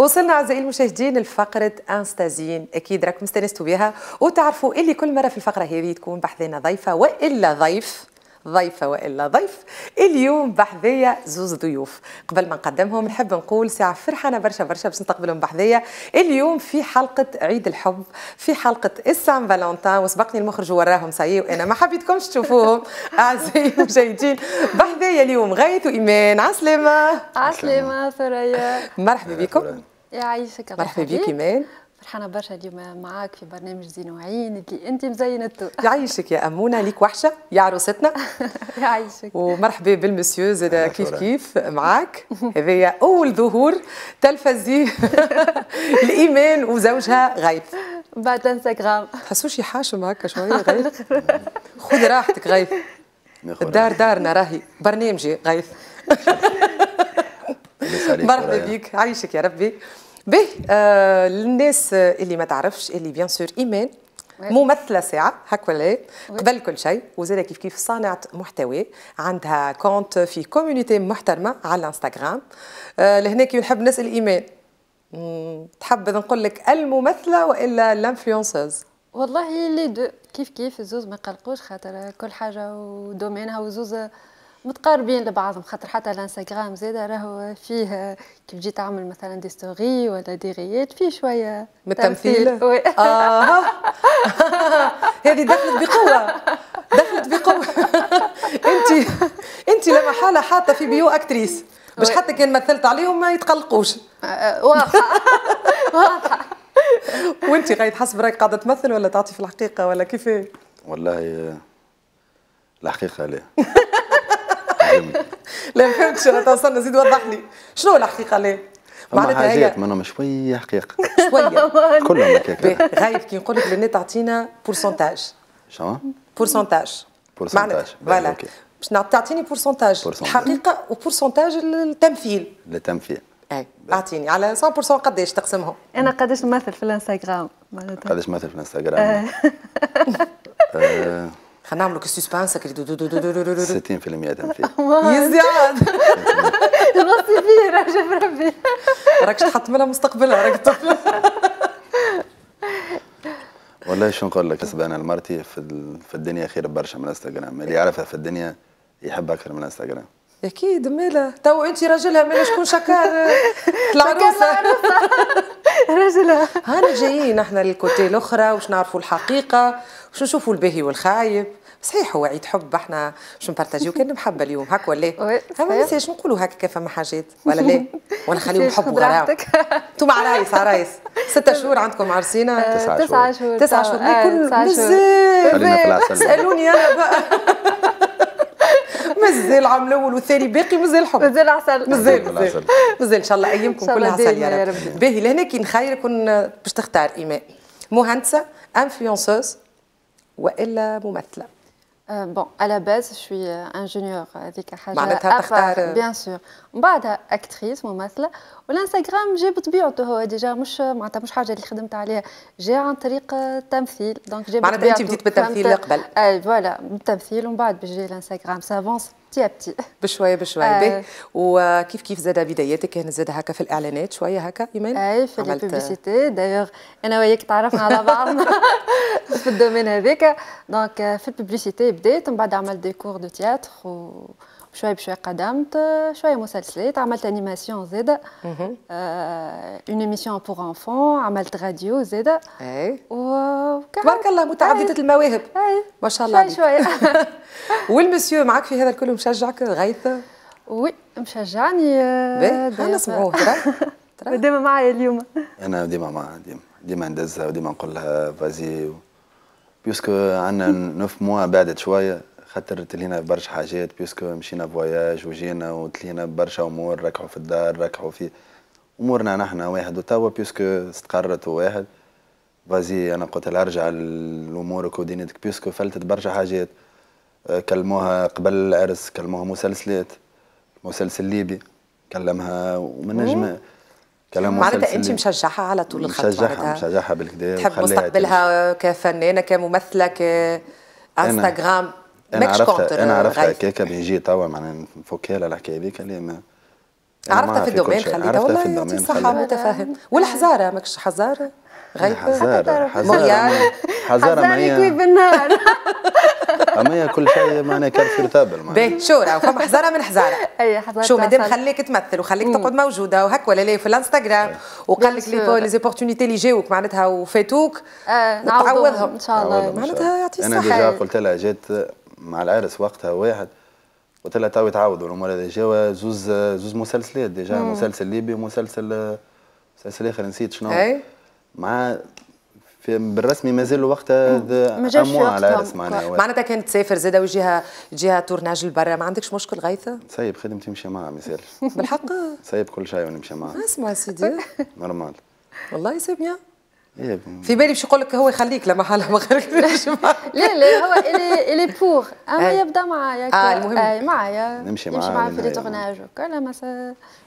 وصلنا اعزائي المشاهدين لفقره انستازين اكيد راكم استانستوا بها وتعرفوا اللي كل مره في الفقره هذه تكون بحذينا ضيفه والا ضيف ضيفة وإلا ضيف اليوم بحذية زوز ضيوف قبل ما نقدمهم نحب نقول ساعة فرحانة برشا برشا باش نستقبلهم بحذية اليوم في حلقة عيد الحب في حلقة السان فالونتان وسبقني المخرج وراهم سايي وأنا ما حبيتكمش تشوفوهم أعزائي المشاهدين بحذية اليوم غاية وإيمان عسلامة عسلامة ثريا مرحبا بكم يعيشك مرحبا بك ايمان فرحانه برشا اليوم معاك في برنامج زين وعين اللي انت مزينته يعيشك يا امونه ليك وحشه يا عروستنا يعيشك ومرحبا بالمسيو زاد كيف كيف معاك هذايا اول ظهور تلفزي الايمان وزوجها غيث بعد انستغرام تحسوش شي حاشم هكا شويه غايب خذ راحتك غيث الدار دارنا راهي برنامجي غيث مرحبا بك عايشك يا ربي به آه للناس اللي ما تعرفش اللي بيان سور ايمان ممثله ساعه هكا ولا إيه؟ قبل كل شيء وزاد كيف كيف صانعه محتوى عندها كونت في كوميونيتي محترمه على الانستغرام آه، لهنا لهناك نحب نسال ايمان تحب نقول لك الممثله والا الانفلونسوز والله لي دو كيف كيف الزوز ما قلقوش خاطر كل حاجه ودومينها وزوز متقاربين لبعضهم خاطر حتى الانستغرام زيد راهو فيه كي تجي تعمل مثلا دي ستوري ولا دي غيات فيه شويه من التمثيل اه هذه دخلت بقوه دخلت بقوه انت انت لما حاله حاطه في بيو اكتريس باش حتى كان مثلت عليهم ما يتقلقوش آه، آه، واضحه واضحه وانت غايت حسب رايك قاعده تمثل ولا تعطي في الحقيقه ولا كيف والله آه، الحقيقه لا لا ما فهمتش انا زيد وضح لي شنو الحقيقه لا معناتها ما انا شويه حقيقه شويه كلهم هكاك غايب كي نقول لك لنا تعطينا بورسونتاج شنو بورسونتاج بورسونتاج فوالا باش تعطيني بورسونتاج الحقيقه وبورسنتاج التمثيل التمثيل اي اعطيني على 100% قداش تقسمهم انا قداش نمثل في الانستغرام قداش نمثل في الانستغرام إيه. آه، خلينا نعملوا السسبانس هكا 60% تنفيذ يزياد نصي فيه راجع ربي راك تحط ملا مستقبلها راك طفل والله شو نقول لك بالنسبه انا لمرتي في, في الدنيا خير برشا من الانستغرام اللي يعرفها في الدنيا يحب اكثر من الانستغرام اكيد مالا تو انت راجلها مالا شكون شكار العروسه راجلها هانا جايين احنا للكوتي الاخرى وش نعرفوا الحقيقه وش نشوفوا الباهي والخايب صحيح هو عيد حب احنا باش نبارطاجيو كان محبه اليوم هاك ولا فما نساش نقولوا هكا فما حاجات ولا لا ولا ونخليهم حب غراهم انتم على رايس على رايس ستة شهور عندكم عرسينا آه، تسعة شهور تسعة شهور مازال آه، سالوني انا بقى مازال عام الاول والثاني باقي مازال حب مازال عسل مازال مازال ان شاء الله ايامكم كلها عسل يا رب باهي لهنا كي نخير كون باش تختار ايمان مهندسه انفلونسوز والا ممثله Euh, bon, à la base, je suis ingénieure. chose تختار bien sûr. من بعدها اكتريس ممثله والانستغرام جا بطبيعته هو ديجا مش معناتها مش حاجه اللي خدمت عليها جا عن طريق التمثيل دونك جا معناتها انت بديت بالتمثيل قبل اي فوالا بالتمثيل ومن بعد باش جا الانستغرام سافونس بتي بتي بشويه بشويه آه. وكيف كيف زاد بداياتك كان يعني زاد هكا في الاعلانات شويه هكا ايمان اي آه، في لي دايوغ انا وياك تعرفنا على بعضنا في الدومين هذاك دونك آه، في البوبليسيتي بديت من بعد عملت ديكور دو تياتر و بشوي بشوي قدمت شوية مسلسلات عملت انيماسيون زادة اون ايميسيون بور انفون عملت راديو زادة اي تبارك الله متعددة إيه. المواهب اي ما شاء الله شوي شوية والمسيو معك في هذا الكل مشجعك غيث وي مشجعني خلينا آه، نسمعوه ترى ديما معايا اليوم انا ديما معاها ديما ديما ندزها وديما نقول لها فازي بيسكو عندنا نوف موا بعدت شويه خاطر تلينا برشا حاجات بيسكو مشينا فواياج وجينا وتلينا برشا امور ركحوا في الدار ركحوا في امورنا نحنا واحد وتوا بيسكو استقرت واحد فازي انا قلت لها ارجع لامورك ودينتك بيسكو فلتت برشا حاجات آه، كلموها قبل العرس كلموها مسلسلات مسلسل ليبي كلمها ومن نجمه كلام معناتها انت مشجعها على طول الخط مشجعها مشجعها بالكدا تحب مستقبلها كفنانه كممثله ك انستغرام انا عرفت انا عرفت كيكه بيجي توا معناها نفكها لها الحكايه هذيك اللي ما عرفتها في الدومين خليتها والله يعطيك الصحة متفاهم والحزارة ماكش حزارة غيبة حزارة حزارة حزارة ما هي بالنهار اما هي كل شيء معناها معناها باهي شو راهو فما حزارة من حزارة اي حزارة شو مادام خليك تمثل وخليك تقعد موجودة وهك ولا لا في الانستغرام وقال لك لي زوبورتينيتي اللي جاوك معناتها وفاتوك آه، تعوضهم ان شاء الله معناتها يعطي الصحة انا ديجا قلت لها جات مع العرس وقتها واحد قلت لها تو تعاودوا الامور هذه جاوا زوز زوز مسلسلات ديجا مسلسل ليبي ومسلسل مسلسل اخر نسيت شنو أي. مع في بالرسمي مازال وقتها ما على العرس معناها معناتها كانت تسافر زاده وجهه جهه تورناج لبرا ما عندكش مشكل غيثه؟ سايب خدمتي نمشي معها ما يسالش بالحق؟ سايب كل شيء ونمشي معها اسمع سيدي نورمال والله سي بيان إيه. في بالي باش يقول لك هو يخليك لما حالها ما خليكش لا لا هو الي الي بور اما آه. يبدا معايا اه المهم آه، معايا نمشي معايا نمشي معايا في لي تورناج وكا ما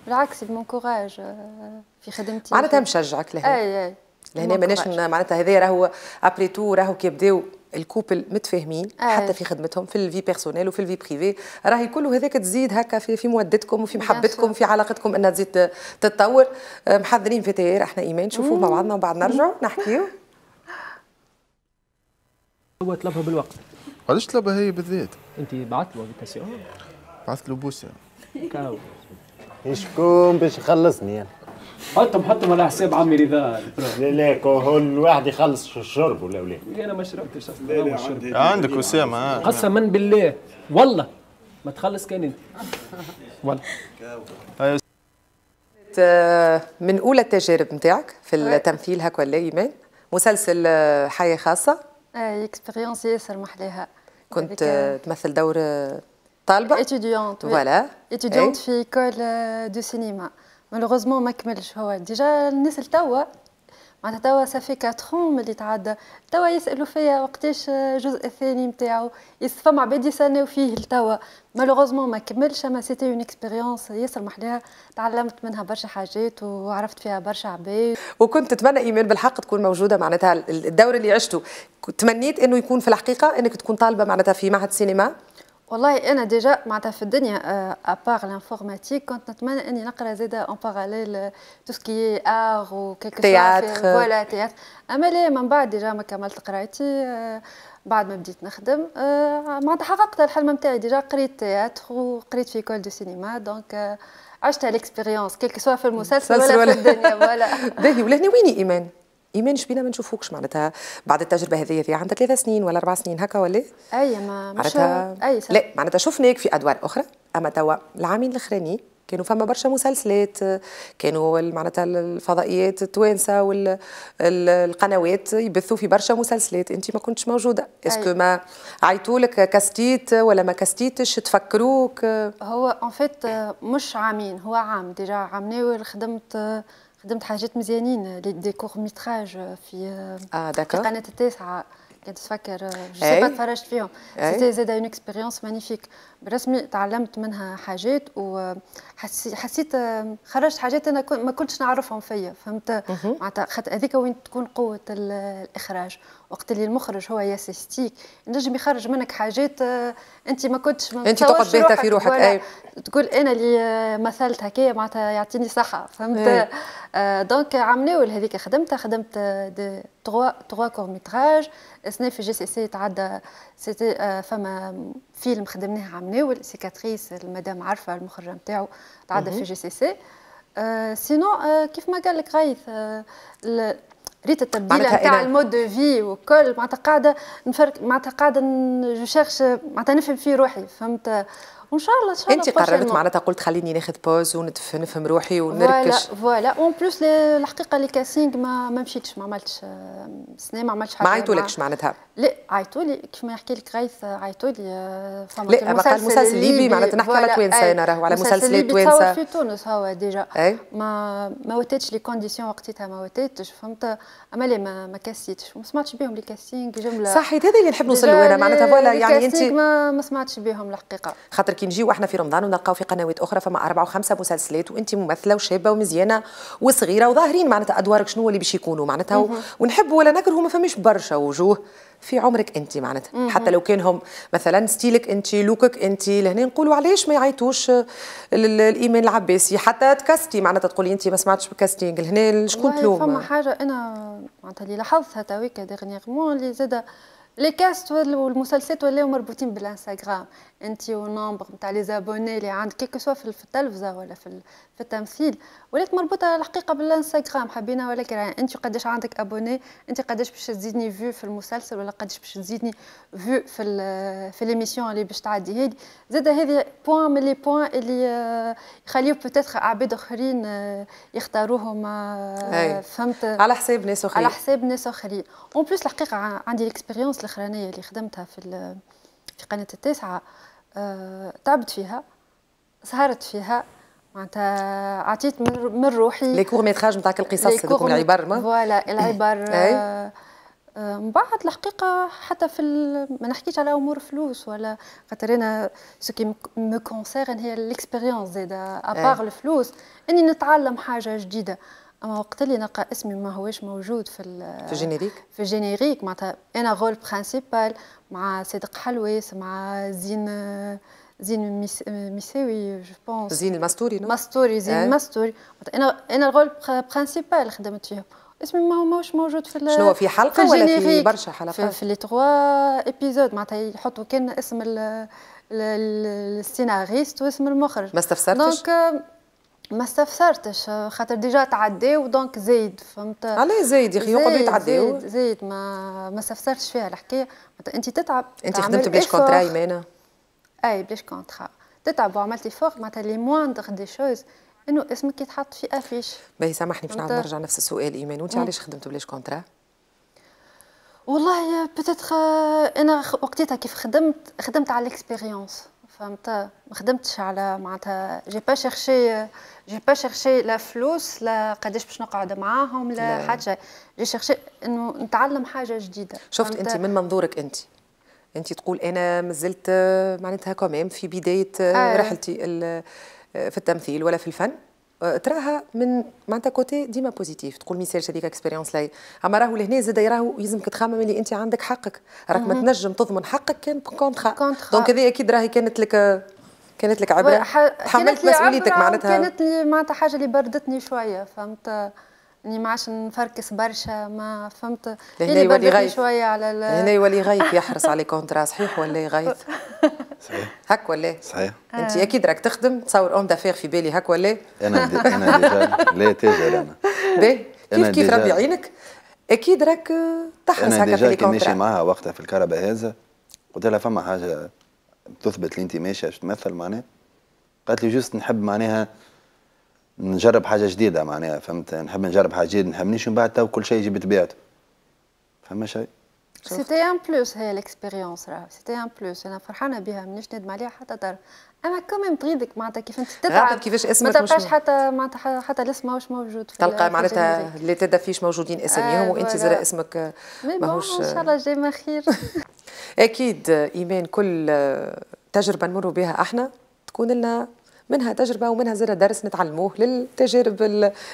بالعكس المونكوراج آه، في خدمتي معناتها مشجعك لهنا اي اي لهنا ماناش معناتها هذايا راهو ابري تو راهو كي يبداو الكوبل متفاهمين آه. حتى في خدمتهم في الفي بيرسونيل وفي الفي بريفي راهي كله هذاك تزيد هكا في, في مودتكم وفي محبتكم في علاقتكم انها تزيد تتطور آه، محضرين في تيار احنا ايمان نشوفوا مع بعضنا وبعد نرجعوا نحكيو هو طلبها بالوقت علاش طلبها هي بالذات؟ انت بعثت له انفيتاسيون؟ بعثت له بوسه كاو يشكون باش يخلصني انا حطهم حطهم على حساب عمي رضا لا لا هون الواحد يخلص الشرب ولا ولا انا ما شربتش اصلا عندك اسامه آه. قسما بالله والله ما تخلص كان انت والله آه، من اولى التجارب نتاعك في آه. التمثيل هكا ولا ايمان مسلسل حياه خاصه اي اكسبيريونس ياسر محلاها كنت تمثل دور طالبه اتيديونت فوالا اتيديونت في كول دو سينما مالوغوزمون ما كملش هو ديجا الناس توا معناتها توا سافي 4 ملي تعدى توا يسالوا فيا وقتاش الجزء الثاني نتاعو فما عباد يسالوا فيه لتوا مالوغوزمون ما كملش اما سيتي اون اكسبيريونس ياسر محلاها تعلمت منها برشا حاجات وعرفت فيها برشا عباد وكنت تتمنى ايمان بالحق تكون موجوده معناتها الدور اللي عشته تمنيت انه يكون في الحقيقه انك تكون طالبه معناتها في معهد سينما والله انا ديجا معناتها في الدنيا ابار آه، لانفورماتيك كنت نتمنى اني نقرا زاده اون باراليل تو سكي ار وكيك تياتر فوالا تياتر اما لا من بعد ديجا ما كملت قرايتي آه، بعد ما بديت نخدم آه، معناتها حققت الحلم نتاعي ديجا قريت تياتر وقريت في كول دو سينما دونك عشت الاكسبيريونس كيك سوا في المسلسل ولا في الدنيا ولا باهي ولهنا ويني ايمان ايمان شبينا ما نشوفوكش معناتها بعد التجربه هذه في عندها ثلاث سنين ولا اربع سنين هكا ولا اي ما مش اي صح. لا معناتها شفناك في ادوار اخرى اما توا العامين الاخراني كانوا فما برشا مسلسلات كانوا معناتها الفضائيات التوانسه والقنوات يبثوا في برشا مسلسلات انت ما كنتش موجوده اسكو ما عيطوا لك كاستيت ولا ما كاستيتش تفكروك هو اون فيت مش عامين هو عام ديجا عام ناول خدمت خدمت حاجات مزيانين دي كور ميتراج في اه euh، داكور ah, قناه التاسعه كنت تفكر جو سي با تفرجت فيهم سيتي زاد اون اكسبيريونس مانيفيك برسمي تعلمت منها حاجات وحسيت خرجت حاجات انا ما كنتش نعرفهم فيا فهمت معناتها خاطر هذيك وين تكون قوه الاخراج وقت اللي المخرج هو ياسستيك نجم يخرج منك حاجات انت ما كنتش ما انت تقعد بيتها في روحك اي تقول انا اللي مثلت هكايا معناتها يعطيني صحه فهمت دونك آه، عملوا هذيك خدمتها خدمت دي تغوا تغوا كور ميتراج سنه في جي سي سي تعدى سيتي آه، فما فيلم خدمناه عمناول ناول سيكاتريس المدام عارفه المخرجه نتاعو تعدى في جي سي سي آه، سينو آه، كيف ما قال لك غايث آه، ريت التبديل نتاع المود دو في وكل معناتها قاعده نفرك معناتها قاعده جو شيرش معناتها نفهم في روحي فهمت وان شاء الله ان شاء الله انت قررت معناتها قلت خليني ناخذ بوز ونفهم روحي ونركش فوالا فوالا اون بلوس الحقيقه الكاسينغ كاسينغ ما ما مشيتش ما عملتش سنة ما عملتش حاجه ما عيطولكش معناتها لا عيطوا لي كيما يحكي لك غيث عيطوا لي آه، فما لا ما مسلسل ليبي معناتها نحكي على توانسه انا راهو على مسلسل توانسه في تونس هو ديجا ما ما وتيتش لي كونديسيون وقتها ما وتيتش فهمت اما لا ما, ما كاسيتش ما سمعتش بهم لي كاسينغ جمله صحيت هذا اللي نحب نوصل له انا معناتها فوالا يعني انت ما, ما سمعتش بهم الحقيقه خاطر كي نجيو احنا في رمضان ونلقاو في قنوات اخرى فما اربع وخمسه مسلسلات وانت ممثله وشابه ومزيانه وصغيره وظاهرين معناتها ادوارك شنو اللي باش يكونوا معناتها ونحبوا ولا نكرهوا ما فماش برشا وجوه في عمرك انت معناتها حتى لو كانهم مثلا ستيلك انت لوكك انت لهنا نقولوا علاش ما يعيطوش الايمان العباسي حتى تكاستي معناتها تقولي انت ما سمعتش بكاستينغ لهنا شكون تلوم فما حاجه انا معناتها اللي لاحظتها تويكا ديغنيغمون اللي زاده لي كاست والمسلسلات ولاو مربوطين بالانستغرام انت ونومبر نتاع لي زابوني اللي عندك كيك سوا في التلفزه ولا في في التمثيل ولات مربوطه الحقيقه بالانستغرام حبينا ولا يعني انت قداش عندك ابوني انت قداش باش تزيدني فيو في المسلسل ولا قداش باش تزيدني فيو في في ليميسيون اللي باش تعدي هذه زاد هذه بوان من لي بوان اللي يخليو بوتيتر عباد اخرين يختاروهم فهمت على حساب ناس اخرين على حساب ناس اخرين اون بليس الحقيقه عندي ليكسبيريونس الاخرانيه اللي خدمتها في في قناه التاسعه آه، تعبت فيها سهرت فيها معناتها عطيت من روحي لي كور ميتراج نتاعك القصص هذوك العبر فوالا العبر إيه. إيه. آه، آه، من بعد الحقيقة حتى في ال... ما نحكيش على أمور فلوس ولا خاطر أنا سو كي مو هي ليكسبيريونس زادا أبار الفلوس إني نتعلم حاجة جديدة اما وقت اللي نلقى اسمي ما هوش موجود في في الجينيريك في الجينيريك معناتها انا رول برانسيبال مع صادق حلويس مع زين زين ميساوي جو بونس زين المستوري نو مستوري زين آه. المستوري انا انا الرول برانسيبال خدمت فيهم اسمي ما هو ماهوش موجود في شنو في حلقه في ولا في برشا حلقات في, في لي تروا ايبيزود معناتها يحطوا كان اسم السيناريست واسم المخرج ما استفسرتش دونك ما استفسرتش خاطر ديجا تعداو دونك زايد فهمت علاه زايد يا اخي يقعدوا يتعداو زايد ما ما استفسرتش فيها الحكايه انت تتعب انت خدمت بلاش كونترا ايمانه اي بلاش كونترا تتعب وعملتي فوق معناتها لي موندغ دي شوز انه اسمك يتحط في افيش باهي سامحني باش نرجع نفس السؤال ايمان وانت علاش خدمت بلاش كونترا والله بتتخ انا وقتها كيف خدمت خدمت على الاكسبيريونس فهمت ما خدمتش على معناتها جي با شيرشي جي با شيرشي لا فلوس لا قداش باش نقعد معاهم لا, لا. حاجه جي شيرشي انه نتعلم حاجه جديده شفت انت من منظورك انت انت تقول انا مازلت معناتها كمان في بدايه آه. رحلتي في التمثيل ولا في الفن تراها من معناتها كوتي ديما بوزيتيف تقول ميسالش هذيك اكسبيريونس لاي اما راهو لهنا زاد راهو يلزمك تخمم اللي انت عندك حقك راك ما تنجم تضمن حقك كان كونترا دونك هذه اكيد راهي كانت لك كانت لك عبره ح... تحملت مسؤوليتك معناتها كانت لي معناتها حاجه اللي بردتني شويه فهمت اني ما عادش نفركس برشا ما فهمت هنا يولي شويه على ال... هنا يولي غيث يحرص على كونترا صحيح ولا غيث صحيح هك ولا صحيح انت آه. اكيد راك تخدم تصور اون دافير في بالي هك ولا انا دي انا ديجا لا تاجر انا باهي كيف كيف ربي يعينك اكيد راك تحرص آه، هكا في انا كي ماشي معاها وقتها في الكهرباء هذا قلت لها فما حاجه تثبت اللي انت ماشيه باش تمثل معناها قالت لي جوست نحب معناها نجرب حاجه جديده معناها فهمت نحب نجرب حاجه جديده نحب نمشي ومن بعد تو كل شيء يجي بطبيعته فما شيء سيتي ان بلوس هي الاكسبيريونس راه سيتي ان بلوس انا فرحانه بها مانيش ندم عليها حتى طرف اما كوميم تغيضك معناتها كيف انت تتعب كيفاش اسمك ما تلقاش حتى معناتها حتى الاسم ماهوش موجود في تلقى معناتها اللي تدا فيش موجودين اساميهم آه وانت زرا اسمك آه، ماهوش آه. ان شاء الله جاي ما خير اكيد آه، ايمان كل تجربه نمر بها احنا تكون لنا منها تجربه ومنها زر درس نتعلموه للتجارب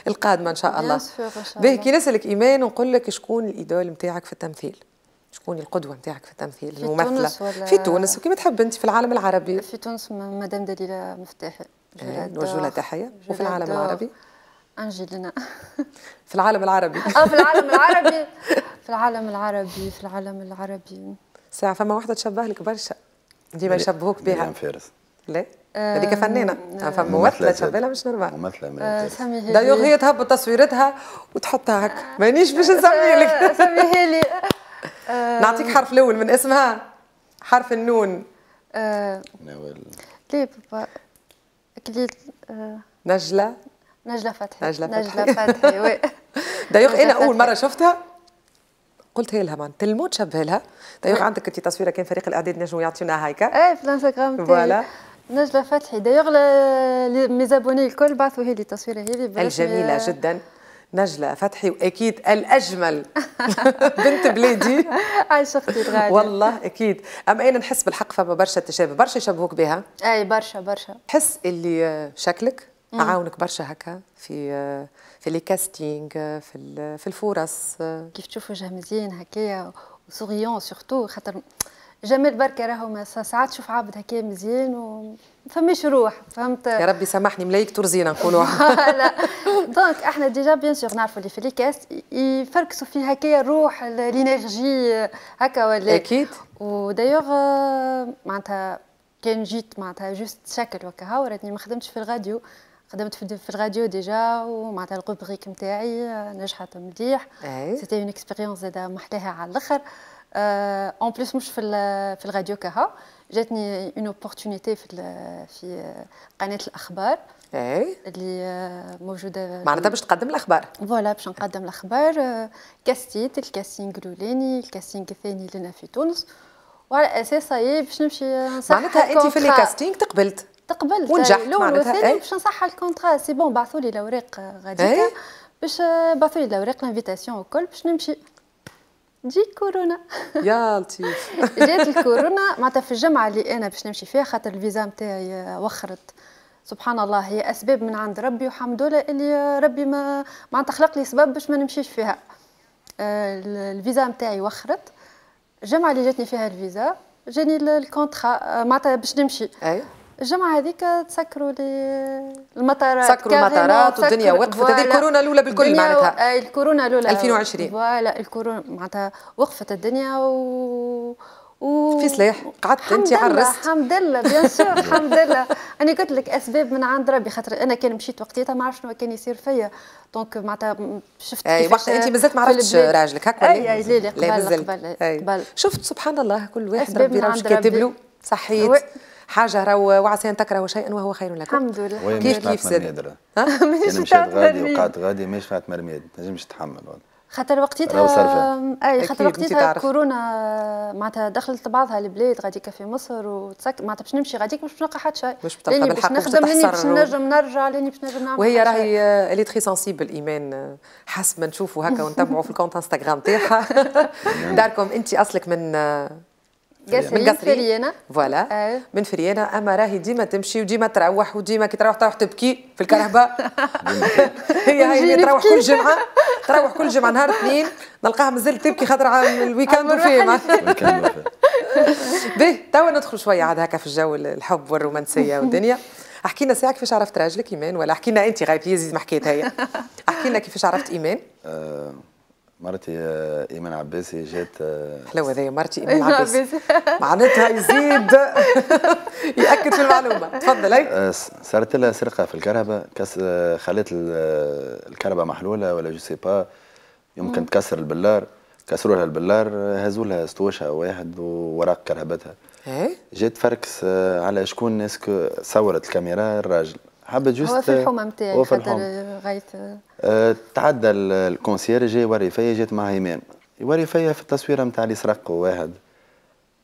القادمه ان شاء الله, بيه باهي كي نسالك ايمان ونقول لك شكون الايدول نتاعك في التمثيل شكون القدوه نتاعك في التمثيل في الممثله ولا في تونس وكما تحب انت في العالم العربي في تونس مدام دليله مفتاحي إيه، نوجه لها تحيه وفي العالم العربي انجلينا في العالم العربي اه في العالم العربي في العالم العربي في العالم العربي ساعه فما واحده تشبه لك برشا ديما يشبهوك بها مريم فارس لا آه، هذيك فنانه آه، فما ممثله تشبه لها مش نورمال ممثله مريم آه، فارس دايوغ هي تهبط تصويرتها وتحطها هكا مانيش باش نسمي لك سميها لي آه، نعطيك حرف الاول من اسمها حرف النون آه، نوال ليه بابا كليت آه. نجله نجله فتحي نجله فتحي نجله فتحي وي دايوغ انا اول مره شفتها قلت لها مان تلمو تشبه لها دايوغ عندك انت تصويره كان فريق الاعداد نجموا يعطيونا هايكا ايه في الانستغرام فوالا نجله فتحي دايوغ لي زابوني الكل بعثوا هي لي التصويره هذه الجميله جدا نجلة فتحي وأكيد الأجمل بنت بلادي عايشة أختي غالية والله أكيد أما أنا نحس بالحق فما برشا تشابه برشا يشبهوك بها أي برشا برشا تحس اللي شكلك عاونك برشا هكا في في لي كاستينغ في في الفرص كيف تشوف وجه مزيان هكايا وسوريون سورتو خاطر جمال بركه راهو ساعات تشوف عابد هكا مزيان و فماش روح فهمت يا ربي سامحني ملايك ترزينا نقولوا لا دونك احنا ديجا بيان سور نعرفوا اللي في كاست يفركسوا في هكا الروح الانرجي هكا ولا اكيد ودايوغ آه، معناتها كان جيت معناتها جوست شكل هاو راني ما خدمتش في الراديو خدمت في الراديو ديجا ومعناتها الروبريك نتاعي آه، نجحت مليح سيتي اون اكسبيريونس زاده محلاها على الاخر اون بليس مش في في الراديو كها جاتني اون اوبورتونيتي في في قناه الاخبار اي اللي موجوده معناتها باش تقدم الاخبار فوالا باش نقدم الاخبار euh, كاستيت الكاستينغ الاولاني الكاستينغ الثاني لنا في تونس وعلى اساس هي باش نمشي euh، نصحح معناتها انت في لي كاستينغ تقبلت تقبلت ونجحت الاول والثاني إيه؟ باش نصحح الكونترا سي بون بعثوا لي الاوراق غاديكا إيه؟ باش آه، بعثوا لي الاوراق لانفيتاسيون وكل باش نمشي جي كورونا يا لطيف جات الكورونا معناتها في الجمعه اللي انا باش نمشي فيها خاطر الفيزا نتاعي وخرت سبحان الله هي اسباب من عند ربي والحمد لله اللي ربي ما معناتها خلق لي سبب باش ما نمشيش فيها آه، الفيزا نتاعي وخرت الجمعه اللي جاتني فيها الفيزا جاني الكونترا آه، معناتها باش نمشي أي. الجمعه هذيك تسكروا لي المطارات سكروا المطارات والدنيا وقفت هذه الكورونا الاولى بالكل معناتها آه، الكورونا الاولى 2020 فوالا الكورونا معناتها وقفت الدنيا و و... في سلاح قعدت انت عرست الحمد لله بيان سور الحمد لله انا قلت لك اسباب من عند ربي خاطر انا كان مشيت وقتها ما عرفت شنو كان يصير فيا دونك معناتها شفت اي وقت انت مازلت ما عرفتش راجلك هكا اي اي لا لا قبل قبل شفت سبحان الله كل واحد ربي راهوش كاتب له صحيت حاجه وعسى ان تكرهوا شيئا وهو خير لكم الحمد لله كيف كيف سد مش غادي وقعت غادي مش فات مرميد ما نجمش نتحمل خاطر وقتها اي خاطر وقتها كورونا معناتها دخلت بعضها البلاد غاديك في مصر وتسك معناتها باش نمشي غاديك مش باش نلقى حتى شيء مش بتلقى باش نخدم لاني باش نجم نرجع لاني باش نجم نعمل وهي راهي اللي تخي سنسيبل ايمان آه، حسب ما نشوفوا هكا ونتبعوا في الكونت انستغرام تاعها داركم انت اصلك من آه، من فريانة فوالا آه. من فريانه اما راهي ديما تمشي وديما تروح وديما كي تروح تروح تبكي في الكهرباء هي هي تروح كل جمعه تروح كل جمعه نهار اثنين نلقاها مازالت تبكي خاطر الويكاند وفيما به توا ندخل شويه عاد هكا في الجو الحب والرومانسيه والدنيا احكي لنا ساعه كيفاش عرفت راجلك ايمان ولا احكي لنا انت غايب يزيد ما حكيتها هي احكي لنا كيفاش عرفت ايمان آه، مرتي آه، ايمان عباسي جات حلوة آه، هذايا مرتي ايمان عباسي معناتها يزيد ياكد في المعلومه تفضل اي آه، صارت لها سرقه في الكهرباء كس خلات الكهرباء محلوله ولا جو سي با يمكن تكسر البلار كسروا لها البلار هزوا لها سطوشه واحد ووراق كهربتها إيه؟ جات فركس على شكون اسكو صورت الكاميرا الراجل حبت جوست هو في الحومه نتاعي خاطر غايت تعدى الكونسيير جاي يوري فيا جات مع هيمان يوري فيا في التصويره نتاع اللي سرق واحد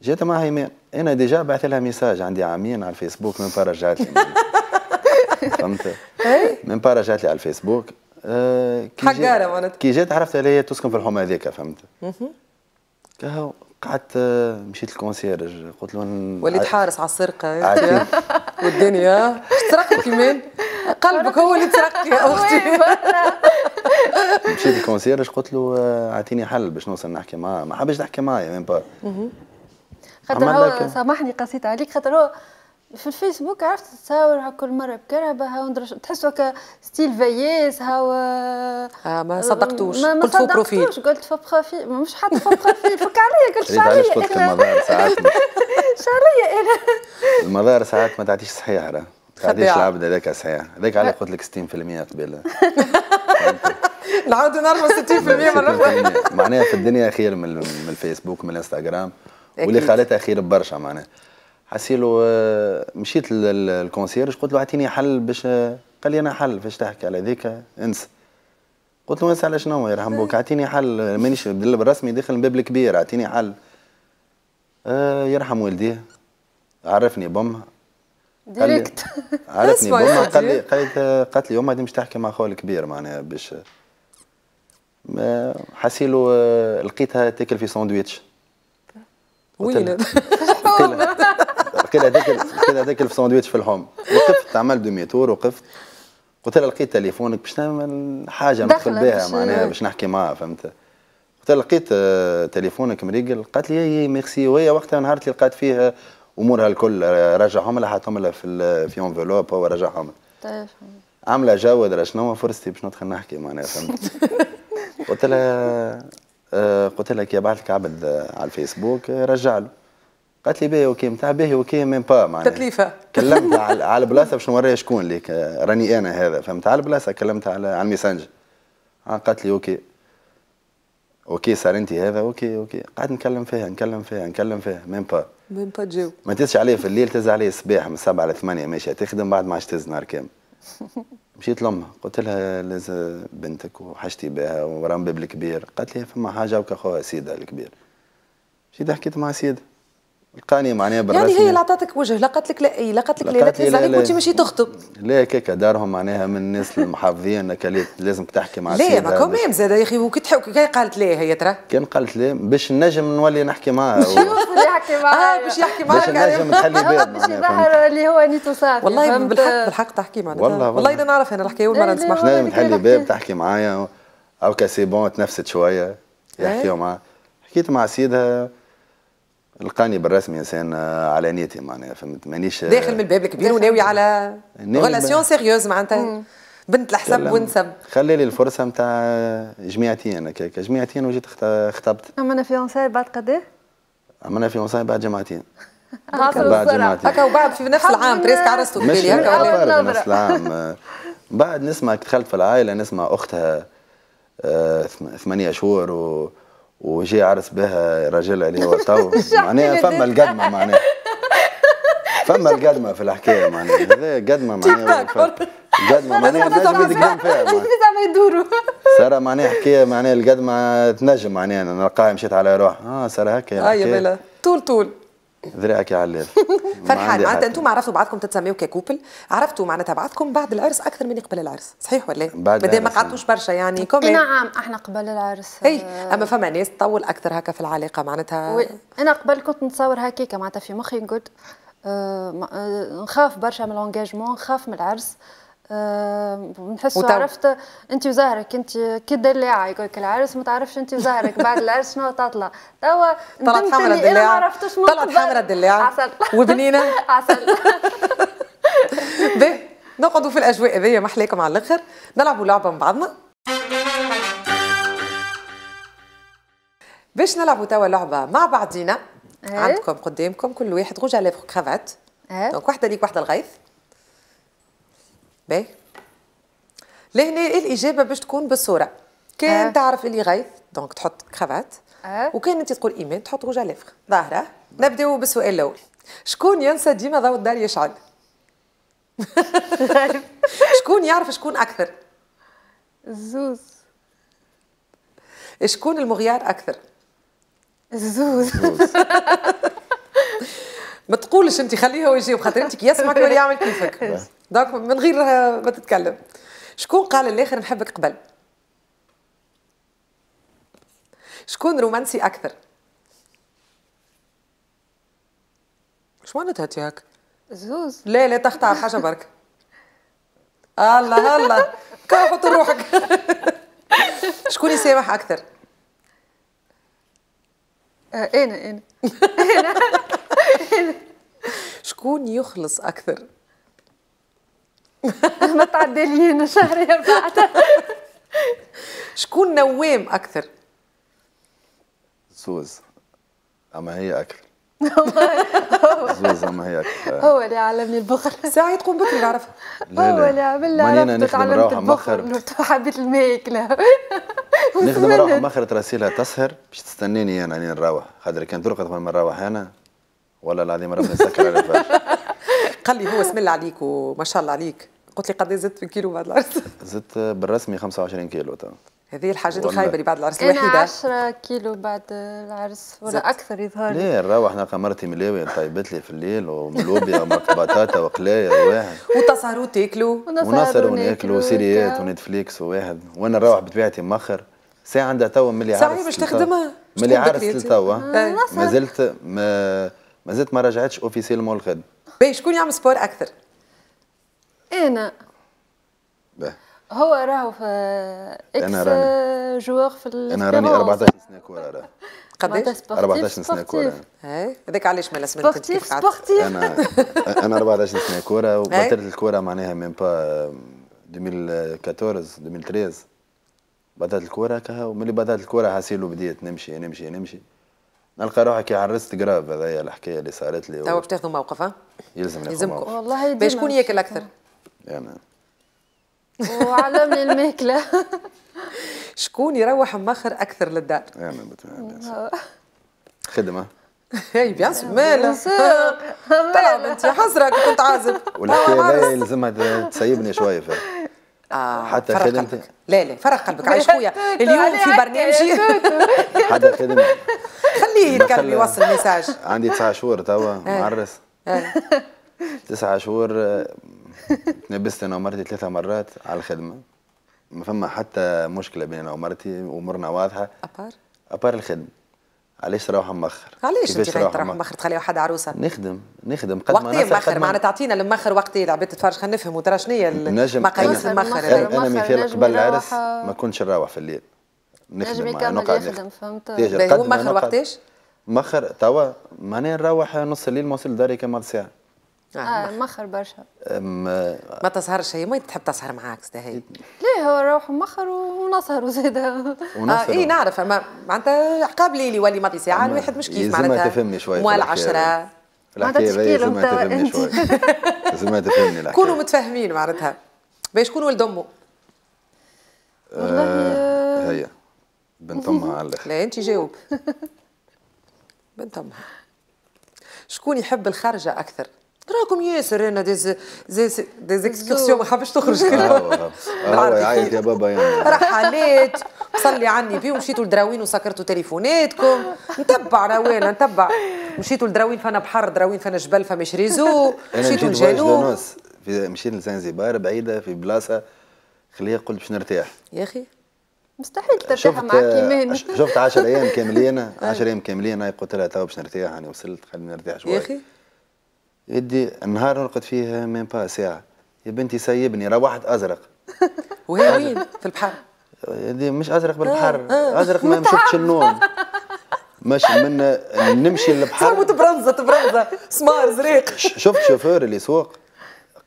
جات مع هيمان انا ديجا بعثت لها ميساج عندي عامين على الفيسبوك من برا رجعت لي فهمت من برا رجعت لي على الفيسبوك آه، كي حقاره معناتها كي جات عرفت اللي هي تسكن في الحومه هذيك فهمت كهو قعدت مشيت للكونسيرج قلت له وليد حارس على السرقه والدنيا سرقت كمان قلبك هو اللي ترقي يا اختي مشيت للكونسيرج قلت له آه، اعطيني حل باش نوصل نحكي معاه ما حبش نحكي معايا ميم با خاطر هو سامحني قصيت عليك خاطر هو في الفيسبوك عرفت تصاور كل مره بكرهبه هاو تحسوا هكا ستيل فياس هاو آه ما صدقتوش ما, ما قلت فو بروفيل قلت فو بروفيل مش حاط فو بروفيل فك عليا قلت شعليا قلت المظاهر ساعات شعليا انا المظاهر ساعات ما تعطيش صحيح راه تعطيش العبد هذاك صحيح هذاك علاش قلت لك 60% قبيلة نعاودوا نرمى 60% مره اخرى معناها في الدنيا خير من الفيسبوك من الانستغرام واللي خالتها خير برشا معناها حسيلو آه، مشيت للكونسيرج قلت له اعطيني حل باش آه، قال لي انا حل فاش تحكي على ذيك انسى قلت له انسى على شنو يرحم بوك اعطيني حل آه، مانيش بالرسمي داخل الباب الكبير اعطيني حل آه يرحم والديه عرفني بامها ديريكت عرفني بامها قال لي قالت لي امها مش تحكي مع خوها الكبير معناها باش حسيلو لقيتها تاكل في ساندويتش وين كان هذاك كان هذاك ساندويتش في الحوم وقفت عملت دومي تور وقفت قلت لها لقيت تليفونك باش نعمل حاجه ندخل بها معناها باش نحكي معاها فهمت قلت لها لقيت آه، تليفونك مريقل قالت لي اي إيه، ميرسي وهي وقتها نهار اللي لقات فيه امورها الكل رجعهم لها حطهم لها في في انفلوب هو رجعهم طيب عامله جو درا شنو فرصتي باش ندخل نحكي معناها فهمت قلت لها آه، قلت لك يا بعث لك عبد آه، على الفيسبوك رجع له قالت لي باهي اوكي نتاع باهي اوكي ميم با معناها تكليفه كلمت على البلاصه باش نوريها شكون ليك راني انا هذا فهمت على البلاصه كلمت على على الميسنجر آه، قالت لي اوكي اوكي صار انت هذا اوكي اوكي قاعد نكلم فيها نكلم فيها نكلم فيها ميم با ميم با تجاوب ما تزش عليه في الليل تز عليه الصباح من سبعه لثمانيه ماشي ماشيه تخدم بعد ما عادش تز نهار كامل مشيت لامها قلت لها لازم بنتك وحشتي بها ورام باب الكبير قالت لي فما حاجه وكا خوها سيده الكبير مشيت حكيت مع سيده لقاني معناها بالرسمي يعني هي اللي عطاتك وجه لا قالت لك لا اي لا قالت لك لا لا عليك وانت ماشي تخطب لا كيكا دارهم معناها من الناس المحافظين انك لازم تحكي مع لا ما كوميم زاد يا اخي وكي كي قالت لا هي ترى كان قالت لا باش نجم نولي نحكي معاها باش يحكي معاها آه، باش يحكي معاها باش نجم نخلي بالي باش يظهر اللي هو نيتو صافي والله بالحق بالحق تحكي معناها والله اذا نعرف انا الحكايه اول مره نسمعها نجم تحلي باب تحكي معايا او سي بون تنفست شويه يحكيو إيه. معاها حكيت مع سيدها لقاني بالرسمي انسان على نيتي معناها فهمت مانيش داخل من الباب الكبير وناوي على ريلاسيون سيريوز معناتها بنت الحسب ونسب خلي لي الفرصه نتاع جميعتين هكاك جميعتين وجيت خطبت اما انا فيونساي بعد قد ايه؟ اما انا فيونساي بعد جمعتين بعد جمعتين هكا وبعد في نفس العام بريسك عرستوا بالي هكا نفس العام بعد نسمع دخلت في العائله نسمع اختها آه، ثمانية شهور و وجاء عرس بها رجل اللي هو تو معناها فما القدمه معناها فما القدمه في الحكايه معناها هذا قدمه معناها قدمه معناها تنجم تقدم فيها لازم يدوروا سارة معناها حكايه معناها القدمه تنجم معناها نلقاها مشيت على روح اه سارة هكا آه، اي بلا طول طول ذراعك يا علام فرحان معناتها انتم عرفتوا بعضكم تتسميوا ككوبل عرفتوا معناتها بعضكم بعد العرس اكثر من قبل العرس صحيح ولا إيه؟ بعد ما قعدتوش برشا يعني كومين نعم احنا قبل العرس اي اما فما ناس تطول اكثر هكا في العلاقه معناتها وي. انا قبل كنت نتصور هكاك معناتها في مخي قلت آه، آه، نخاف برشا من الانجاجمون نخاف من العرس آه ااا آه، نحس عرفت انت وزهرك انت كدلاعه يقول لك العرس ما تعرفش انت وزهرك بعد العرس شنو تطلع توا طلعت حمرا الدلاعه ما عرفتش طلعت حمرا الدلاعه عسل وبنينه عسل باهي نقعدوا في الاجواء هذيا محلاكم على الاخر نلعبوا لعبه مع بعضنا باش نلعبوا توا لعبه مع بعضينا إيه. عندكم قدامكم كل واحد غوج على كرافات إيه. دونك واحده ليك واحده لغيث باهي لهنا إيه الاجابه باش تكون بالصوره كان آه. تعرف اللي غيث دونك تحط كرافات آه. وكان انت تقول ايمان تحط روج على ظاهره نبداو بالسؤال الاول شكون ينسى ديما ضوء الدار يشعل شكون يعرف شكون اكثر الزوز شكون المغيار اكثر الزوز ما تقولش انت خليها ويجيب خاطر انت كي يسمعك يعمل كيفك دونك من غير ما تتكلم شكون قال الاخر نحبك قبل شكون رومانسي اكثر شو معناتها تياك زوز لا لا تختار حاجه برك الله الله كافط روحك شكون يسامح اكثر آه، انا انا انا شكون يخلص اكثر ما تعدالينا شهرية بعد شكون نوام أكثر؟ زوز أما هي أكثر زوز اما هي هو اللي علمني البخر ساعة تقوم بكري نعرفها هو اللي عمل لي نخدم تعلمت البخل حبيت الماكلة نخدم روحه مخرة راسيلها تسهر باش تستناني انا لين يعني نروح خاطر كان ترقد ما نروح انا والله العظيم ربنا يسكر على قال لي هو اسم الله عليك وما شاء الله عليك قلت لي قد زدت في كيلو بعد العرس؟ زدت بالرسمي 25 كيلو تمام هذه الحاجات الخايبه اللي بعد العرس الوحيده انا 10 كيلو بعد العرس ولا اكثر يظهر لي لا نروح نلقى مرتي ملاوي طيبت لي في الليل وملوبيا بطاطا وقلايه واحد وتصهروا تاكلوا ونسهروا وناكلوا سيريات ونتفليكس وواحد وانا نروح بطبيعتي مخر ساعه عندها توا ملي عرس صحيح باش تخدمها ملي عرس توا آه. آه، ما زلت ما, زلت ما رجعتش اوفيسيلمون الخدمه باهي شكون يعمل سبور اكثر؟ انا باه هو راهو في اكس أنا جوار في انا راني 14 سنه كوره راه قداش 14 سنه كوره هذاك علاش ما لازم سبورتيف سبورتيف انا انا 14 سنه كوره وبطلت إيه؟ الكوره معناها ميم با 2014 2013 بدات الكوره كها وملي بدات الكوره حاسيلو بديت نمشي نمشي نمشي نلقى روحي كي عرست قراب هذايا الحكايه اللي صارت لي تو باش تاخذوا موقف ها يلزم يلزمكم والله باش شكون ياكل اكثر انا وعلم الماكله شكون يروح مخر اكثر للدار انا خدمه اي بيان سور مالا طلع بنتي حسرة كنت عازب والحكايه لازمها تسيبني شويه فيها آه حتى خدمتي لا لا فرق قلبك عايش خويا اليوم في برنامجي حتى خدمتي خليه يتكلم يوصل ميساج عندي تسعة شهور توا آه. معرس آه. تسعة شهور آه، اتنبست انا ومرتي ثلاثة مرات على الخدمة ما فما حتى مشكلة بين انا ومرتي امورنا واضحة ابار ابار الخدمة علاش تروح مأخر؟ علاش انت تروح مخر تخلي واحد عروسه نخدم نخدم قد ما وقتي مأخر معناتها تعطينا المأخر وقتي العباد تتفرج خلينا نفهموا ترى شنو هي مقاييس المأخر انا مثال قبل العرس ما كنتش نروح في الليل نخدم نقعد نخدم فهمت هو مأخر وقتاش مأخر توا معناها نروح نص الليل ما وصل داري كمال ساعه نعم، آه مخر برشا ما, ما تسهرش هي ما تحب تسهر معاك هي ليه هو روح مخر ونسهر زاده آه، ونسهر آه اي نعرف اما معناتها عقاب ليلي يولي ماضي ساعه الواحد مش كيف معناتها تفهمني شويه موال العشره معناتها تشكيل انت تفهمني شويه لازم تفهمني الحكايه كونوا متفاهمين معناتها باش شكون ولد امه؟ والله آه، آه، هي بنت امها على الاخر لا انت جاوب بنت امها شكون يحب الخرجه اكثر؟ راكم ياسر انا ديز ديز ديز اكسكورسيون ما حبش تخرج كلها يعيط يا بابا يعني رحلات صلي عني بيه ومشيتوا لدراوين وسكرتوا تليفوناتكم نتبع روانا نتبع مشيتوا لدراوين فانا بحر دراوين فانا جبل فما شريزو مشيتوا للجنوب مشينا لزنزبار بعيده في بلاصه خليها قلت باش نرتاح يا اخي مستحيل ترتاح مع كيمان شفت 10 ايام كاملين 10 ايام كاملين قلت لها تو باش نرتاح يعني وصلت خليني نرتاح شويه يا اخي يدي نهار نرقد فيه ميم با ساعه يا بنتي سيبني روحت ازرق وهي وين في البحر يدي مش ازرق آه، بالبحر آه. ازرق ما شفتش النوم ماشي من نمشي للبحر صوت برنزه برنزه سمار زريق شفت شوفور اللي يسوق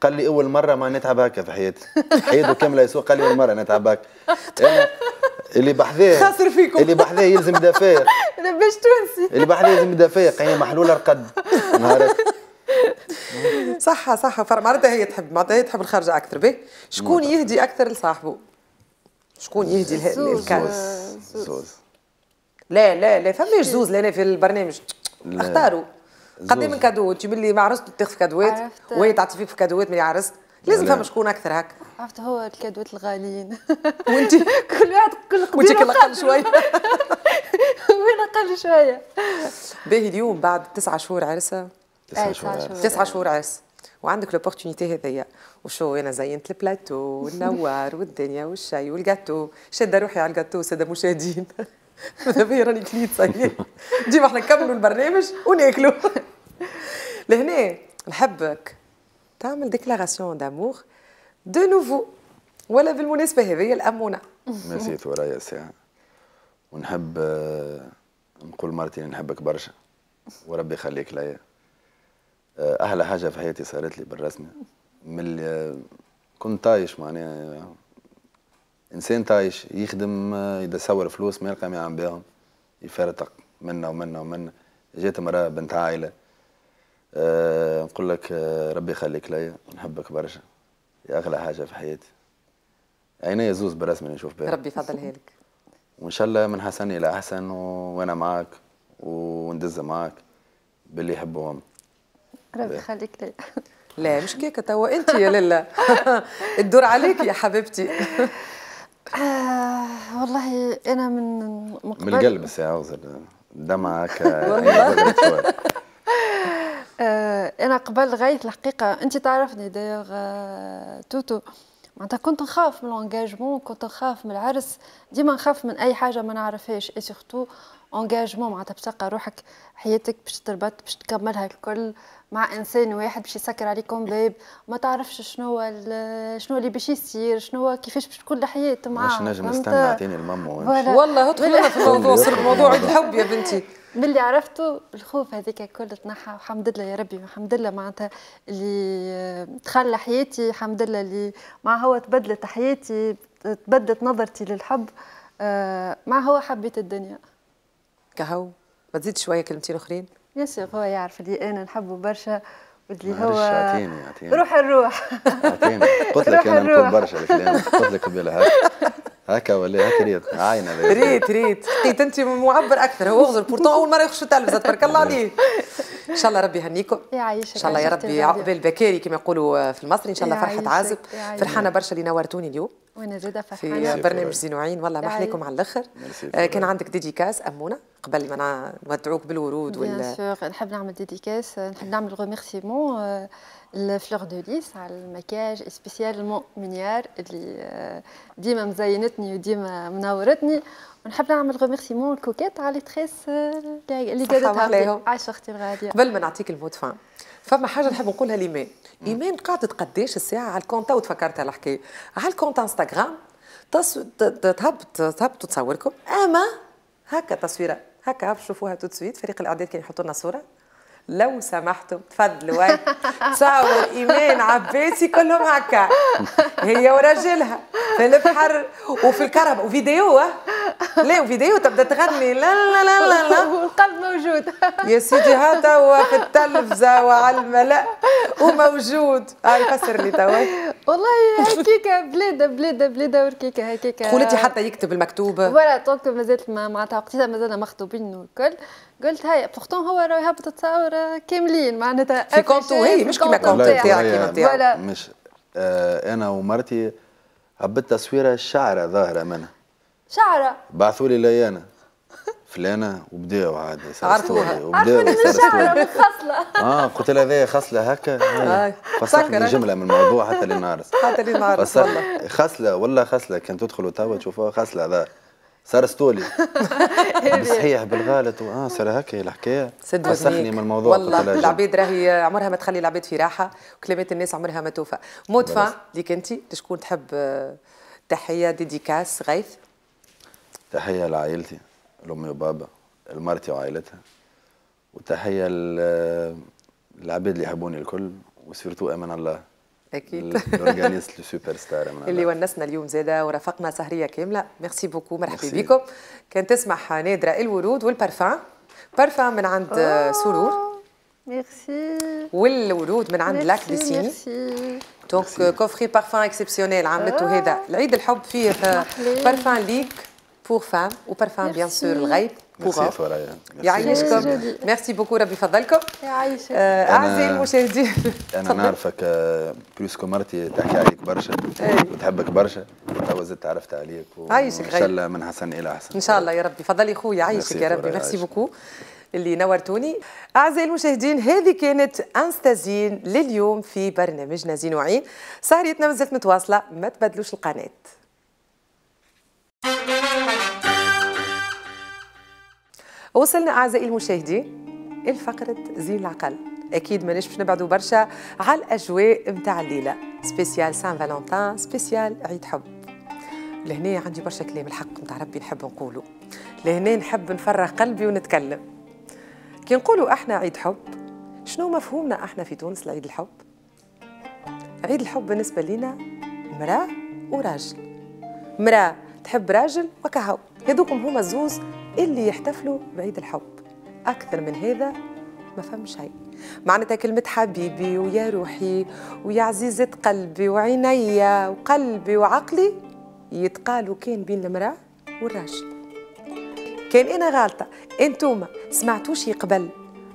قال لي اول مره ما نتعب هكا في حياتي حياته كامله يسوق قال لي اول مره نتعب هكا اللي بحذاه خاسر فيكم اللي بحذاه يلزم دفايق انا باش تونسي اللي بحذاه يلزم دفايق هي يعني محلوله رقد نهارك صح صح معناتها هي تحب معناتها هي تحب الخرجه اكثر به شكون يهدي اكثر لصاحبه شكون يهدي الكاس؟ زوز لا لا لا فماش زوز لهنا في البرنامج اختاروا قد من كادو انت ملي ما عرست تاخذ كادوات وهي تعطي فيك في كادوات ملي عرست لازم فما شكون اكثر هكا عرفت هو الكادوات الغاليين وانت كل واحد كل وانت كل اقل شويه وين اقل شويه باهي اليوم بعد تسعة شهور عرسه تسعة شهور عرس تسعة شهور عرس وعندك لوبورتونيتي هذيا وشو انا زينت البلاتو والنوار والدنيا والشاي والجاتو شاده روحي على الجاتو ساده مشاهدين ماذا بيا راني كليت صايي ديما احنا نكملوا البرنامج وناكلوا لهنا نحبك تعمل ديكلاراسيون دامور دو نوفو ولا بالمناسبه هذه الامونه نسيت ورايا ساعه ونحب نقول مرتين نحبك برشا وربي يخليك ليا احلى حاجه في حياتي صارت لي بالرسمه ملي كنت طايش معناها انسان طايش يخدم صور فلوس ما يلقى ما يعمل بيهم يفرتق منا ومنا ومنا جات مرأة بنت عائلة آه، نقول لك آه، ربي يخليك ليا نحبك برشا يا أغلى حاجة في حياتي عيني زوز برسمي نشوف بها ربي يفضلها لك وإن شاء الله من حسن إلى أحسن وأنا معاك وندز معاك باللي يحبوهم ربي يخليك لي لا مش كيكه توا انت يا للا الدور عليك يا حبيبتي آه والله انا من مقبل من القلب ساعه عاوز هكا انا قبل غايه الحقيقه انت تعرفني دايوغ آه، توتو معناتها كنت نخاف من لونجاجمون كنت نخاف من العرس ديما نخاف من اي حاجه ما نعرفهاش اي سورتو انجاجمون معناتها باش تلقى روحك حياتك باش تربط باش تكملها الكل مع انسان واحد باش يسكر عليكم باب ما تعرفش شنو شنو اللي باش يصير شنو كيفاش باش تكون الحياه معاه باش نجم نستنى عطيني الماما والله ادخل في الموضوع صار موضوع الحب يا بنتي من اللي عرفته الخوف هذاك الكل تنحى والحمد لله يا ربي الحمد لله معناتها اللي تخلى حياتي الحمد لله اللي مع هو تبدلت حياتي تبدلت نظرتي للحب آه، مع هو حبيت الدنيا كهو ما تزيد شويه كلمتين اخرين ياسر هو يعرف اللي انا نحبه برشا واللي هو عطيني عطيني روح الروح قلت لك انا نقول برشا الكلام قلت لك بلا هكا ولا هكا ريت عاينه ريت ريت لقيت إيه، انت معبر اكثر هو اغزر بورتون اول مره يخش التلفزه تبارك الله عليه ان شاء الله ربي يهنيكم يعيشك ان شاء الله يا ربي عقبال بكاري كما يقولوا في المصري ان شاء الله فرحه عازب فرحانه برشا اللي نورتوني اليوم وانا زاده فرحانه في برنامج زينوعين والله محليكم على الاخر آه، كان عندك ديديكاس امونه قبل ما نودعوك بالورود وال نحب نعمل ديديكاس نحب نعمل غوميرسيمون الفلور دو ليس على المكياج سبيسيالمون مينيار اللي آه، ديما مزينتني وديما منورتني ونحب نعمل ريميرسيمون الكوكيت على تريس اللي قعدتها عايشة اختي الغاليه قبل ما نعطيك المود فان فما حاجه نحب نقولها لإيمان إيمان قعدت قداش الساعه على الكونتا وتفكرت على الحكايه على الكونت انستغرام تهبط تهبط تصوركم اما هكا تصويره هكا شوفوها تو سويت فريق الاعداد كان يحطوا لنا صوره لو سمحتم تفضلوا تصور ايمان عباسي كلهم هكا هي وراجلها في البحر وفي الكهرباء وفيديو لا وفيديو تبدا تغني لا لا لا لا لا والقلب موجود يا سيدي ها توا في التلفزه وعلى الملا وموجود هاي آه، فسر لي توا والله هكيكا بلادة بلادة بلادة وركيكا هكيكا خولتي حتى يكتب المكتوب ولا دونك مازالت معناتها وقتها مازلنا مخطوبين والكل قلت هاي بورتون هو راه يهبط التصاور كاملين معناتها في كونتو هي مش كيما كونتو تاعك فوالا مش آه، انا ومرتي هبت تصويره شعره ظاهره منها شعره بعثوا لي ليانا فلانه وبداوا عاد عرفوا وبداو الشعره خصله اه قلت لها هذايا خصله هكا آه، فسرت جمله من الموضوع حتى اللي نعرس حتى اللي خصله ولا خصله كان تدخلوا توا تشوفوها خصله ظاهرة صار ستولي إيه. صحيح بالغلط اه صار هكا الحكايه وسخني من الموضوع والله العبيد راهي عمرها ما تخلي العبيد في راحه وكلمات الناس عمرها ما توفى مدفع ليك انت شكون تحب تحيه ديديكاس غيث تحيه لعائلتي لامي وبابا لمرتي وعائلتها وتحيه للعباد اللي يحبوني الكل وسيرتو امان الله اكيد الاورجانيست السوبر ستار اللي ونسنا اليوم زاده ورافقنا سهريه كامله ميرسي بوكو مرحبا بكم كان تسمح نادره الورود والبارفان بارفان من عند أوه. سرور ميرسي والورود من عند لاك ديسيني دونك كوفري بارفان اكسيبسيونيل عملته هذا العيد الحب فيه euh, بارفان ليك بور فام وبار فام بيان سور الغيب بور يعيشكم ميرسي بوكو ربي يفضلكم يعيشك اعزائي المشاهدين انا نعرفك بلوسكو آه، مرتي تحكي عليك برشا إيه. وتحبك برشا وتوا زدت عرفت عليك يعيشك عايشك ان شاء الله من حسن الى احسن ان شاء الله يا ربي فضلي خويا يعيشك يا ربي ميرسي بوكو اللي نورتوني اعزائي المشاهدين هذه كانت انستازين لليوم في برنامجنا زين وعين سهريتنا مازالت متواصله ما تبدلوش القناه وصلنا أعزائي المشاهدين الفقرة زين العقل اكيد ماناش باش نبعدوا برشا على الاجواء نتاع الليله سبيسيال سان فالونتان سبيسيال عيد حب لهنا عندي برشا كلام الحق نتاع ربي نحب نقوله لهنا نحب نفرغ قلبي ونتكلم كي نقولوا احنا عيد حب شنو مفهومنا احنا في تونس لعيد الحب عيد الحب بالنسبه لينا مراه وراجل مراه تحب راجل وكهو هذوكم هما الزوز اللي يحتفلوا بعيد الحب أكثر من هذا ما فهم شيء معناتها كلمة حبيبي ويا روحي ويا عزيزة قلبي وعينيا وقلبي وعقلي يتقالوا كان بين المرأة والراجل كان أنا غالطة أنتوما سمعتوش يقبل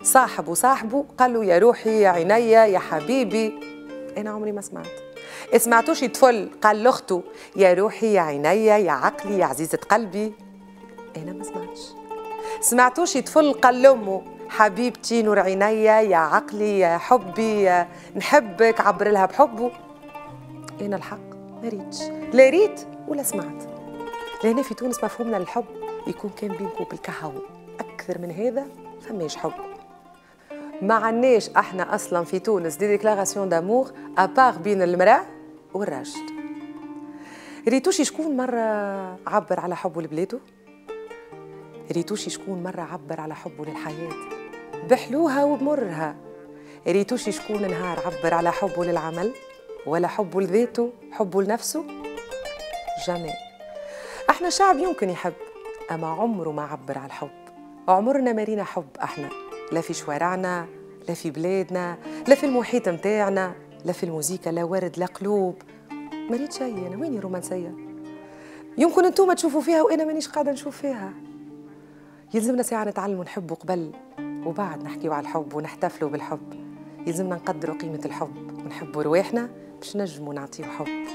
صاحب وصاحبه قالوا يا روحي يا عينيا يا حبيبي أنا عمري ما سمعت سمعتوش طفل قال لأخته يا روحي يا عينيا يا عقلي يا عزيزة قلبي أنا إيه، ما سمعتش سمعتوش يطفل قال لأمه حبيبتي نور عينيا يا عقلي يا حبي يا نحبك عبر لها بحبه أنا الحق ما ريتش لا ريت ولا سمعت لهنا في تونس مفهومنا للحب يكون كان بينكم بالكهو أكثر من هذا فماش حب ما عناش احنا اصلا في تونس دي ديكلاراسيون دامور ابار بين المراه والراجل ريتوشي شكون مره عبر على حبه لبلاده ريتوشي شكون مرة عبر على حبه للحياة بحلوها وبمرها ريتوشي شكون نهار عبر على حبه للعمل ولا حبه لذاته حبه لنفسه جمال احنا شعب يمكن يحب اما عمره ما عبر على الحب عمرنا رينا حب احنا لا في شوارعنا لا في بلادنا لا في المحيط متاعنا لا في الموسيقى لا ورد لا قلوب ما ريت شيء انا ويني رومانسيه يمكن انتم تشوفوا فيها وانا مانيش قاعده نشوف فيها يلزمنا ساعة نتعلم نحبه قبل وبعد نحكيو على الحب ونحتفلوا بالحب يلزمنا نقدروا قيمة الحب ونحبوا رواحنا باش نجموا نعطيو حب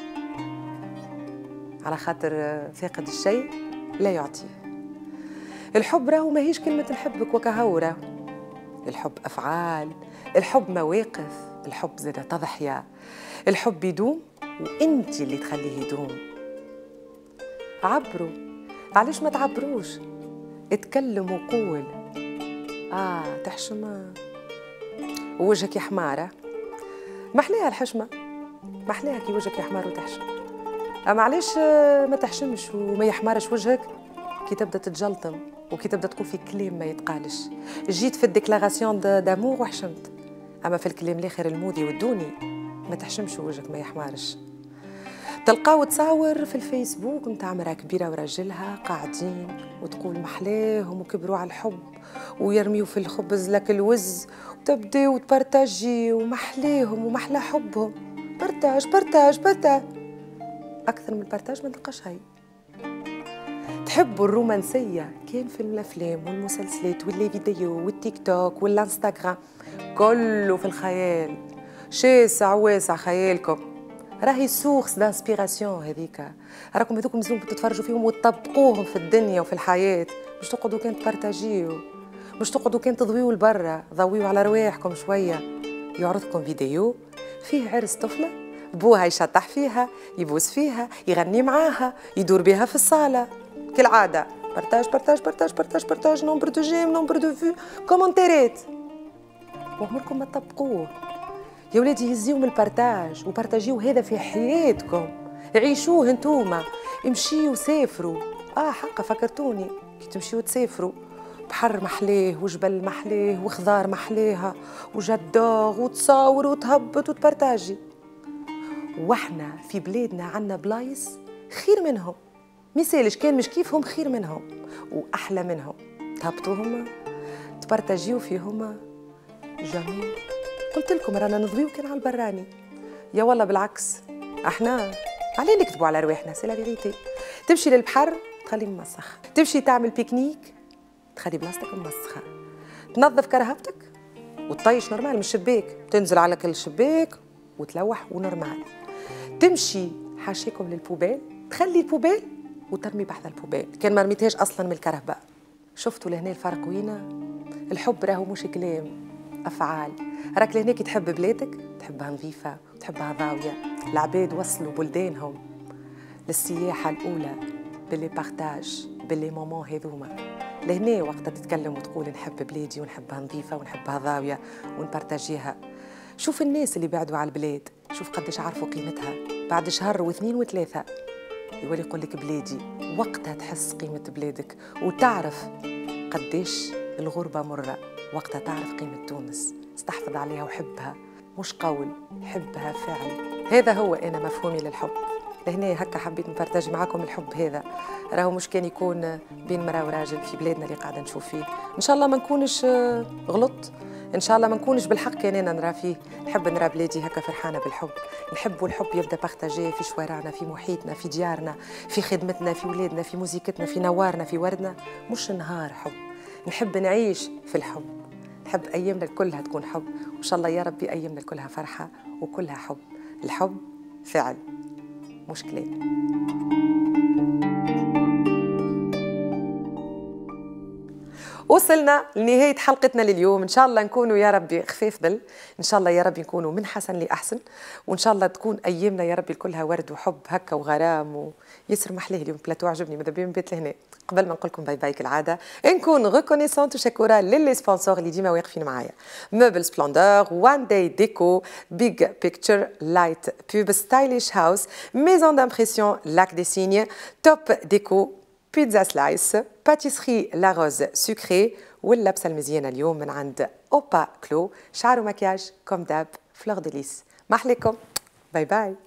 على خاطر فاقد الشيء لا يعطيه الحب راهو ماهيش كلمة نحبك وكهو راهو الحب أفعال الحب مواقف الحب زادة تضحية الحب يدوم وانت اللي تخليه يدوم عبروا علاش ما تعبروش اتكلم وقول اه تحشمه ووجهك يا حماره محلاها الحشمه محلاها كي وجهك يا حمار وتحشم اما آه، علاش آه، ما تحشمش وما يحمارش وجهك كي تبدا تتجلطم وكي تبدا تقول في كلام ما يتقالش جيت في الديكلاراسيون دامور وحشمت اما في الكلام الاخر المودي والدوني ما تحشمش وجهك ما يحمارش تلقاو تصاور في الفيسبوك متاع مرا كبيره وراجلها قاعدين وتقول محلاهم وكبروا على الحب ويرميوا في الخبز لك الوز وتبدي وتبرتاجي ومحلاهم ومحلى حبهم بارتاج بارتاج بارتاج اكثر من البارتاج ما تلقى شيء تحبوا الرومانسية كان في الأفلام والمسلسلات واللي فيديو والتيك توك والإنستغرام كله في الخيال شاسع واسع خيالكم راهي سورس دانسبيراسيون هذيك راكم هذوك مزوم تتفرجوا فيهم وتطبقوهم في الدنيا وفي الحياه باش تقعدوا كان تبارتاجيو باش تقعدوا كان تضويو لبرا ضويو على رواحكم شويه يعرضكم فيديو فيه عرس طفله بوها يشطح فيها يبوس فيها يغني معاها يدور بها في الصاله كالعاده بارتاج بارتاج بارتاج بارتاج بارتاج نمبر دو جيم نمبر دو فيو كومنتيرات وعمركم ما تطبقوه يا ولادي هزيهم البارتاج وبارتاجيو هذا في حياتكم عيشوه انتوما امشيو سافروا اه حقا فكرتوني كي تمشيو تسافروا بحر محلاه وجبل محلاه وخضار محلاها وجدوغ وتصاور وتهبط وتبرتاجي واحنا في بلادنا عنا بلايص خير منهم مثالش كان مش كيفهم خير منهم واحلى منهم تهبطوا هما تبارتاجيو فيهما جميل قلت لكم رانا نضوي وكان على البراني يا والله بالعكس احنا عليه نكتبوا على رواحنا سي لا فيغيتي تمشي للبحر تخلي ممسخ تمشي تعمل بيكنيك تخلي بلاصتك ممسخه تنظف كرهبتك وتطيش نورمال من الشباك تنزل على كل شباك وتلوح ونورمال تمشي حاشيكم للبوبال تخلي البوبال وترمي بحذا البوبال كان ما رميتهاش اصلا من الكرهبه شفتوا لهنا الفرق وينا الحب راهو مش كلام أفعال راك لهناك تحب بلادك تحبها نظيفة وتحبها ضاوية العباد وصلوا بلدانهم للسياحة الأولى باللي بارتاج باللي مومون هذوما لهنا وقت تتكلم وتقول نحب بلادي ونحبها نظيفة ونحبها ضاوية ونبارتاجيها شوف الناس اللي بعدوا على البلاد شوف قديش عرفوا قيمتها بعد شهر واثنين وثلاثة يولي يقول لك بلادي وقتها تحس قيمة بلادك وتعرف قديش الغربة مرة وقتها تعرف قيمة تونس استحفظ عليها وحبها مش قول حبها فعل هذا هو أنا مفهومي للحب لهنا هكا حبيت نبارتاجي معاكم الحب هذا راهو مش كان يكون بين مرأة وراجل في بلادنا اللي قاعدة نشوف فيه إن شاء الله ما نكونش غلطت ان شاء الله ما نكونش بالحق كان انا نرى فيه نحب نرى بلادي هكا فرحانه بالحب نحب والحب يبدا بارتاجي في شوارعنا في محيطنا في ديارنا في خدمتنا في ولادنا في موزيكتنا في نوارنا في وردنا مش نهار حب نحب نعيش في الحب حب ايامنا كلها تكون حب وان شاء الله يا ربي ايامنا كلها فرحه وكلها حب الحب فعل مشكله وصلنا لنهاية حلقتنا لليوم إن شاء الله نكونوا يا ربي خفيف بل إن شاء الله يا ربي نكونوا من حسن لأحسن وإن شاء الله تكون أيامنا يا ربي كلها ورد وحب هكا وغرام ويسر محليه اليوم بلاتو عجبني ماذا بيهم بيت لهنا قبل ما نقول لكم باي باي كالعاده نكون ريكونيسونت وشكوره للي سبونسور اللي ديما واقفين معايا موبل سبلوندور وان داي ديكو بيج بيكتشر لايت بوب ستايليش هاوس ميزون دامبرسيون لاك دي سيني توب ديكو بيتزا سلايس باتيسري لاغوز سكري واللبسة المزيانة اليوم من عند أوبا كلو شعر ومكياج كوم داب فلور ديليس محليكم باي باي